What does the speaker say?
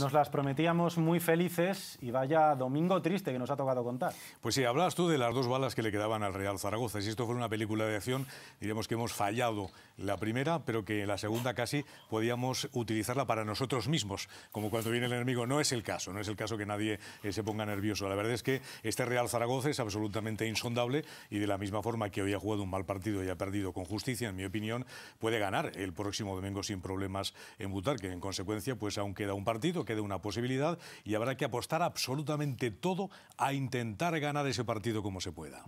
Nos las prometíamos muy felices y vaya domingo triste que nos ha tocado contar. Pues sí, hablabas tú de las dos balas que le quedaban al Real Zaragoza. Si esto fuera una película de acción, diríamos que hemos fallado la primera, pero que la segunda casi podíamos utilizarla para nosotros mismos, como cuando viene el enemigo. No es el caso, no es el caso que nadie eh, se ponga nervioso. La verdad es que este Real Zaragoza es absolutamente insondable y de la misma forma que hoy ha jugado un mal partido y ha perdido con justicia, en mi opinión, puede ganar el próximo domingo sin problemas en Butar, que en consecuencia pues aún queda un partido de una posibilidad y habrá que apostar absolutamente todo a intentar ganar ese partido como se pueda.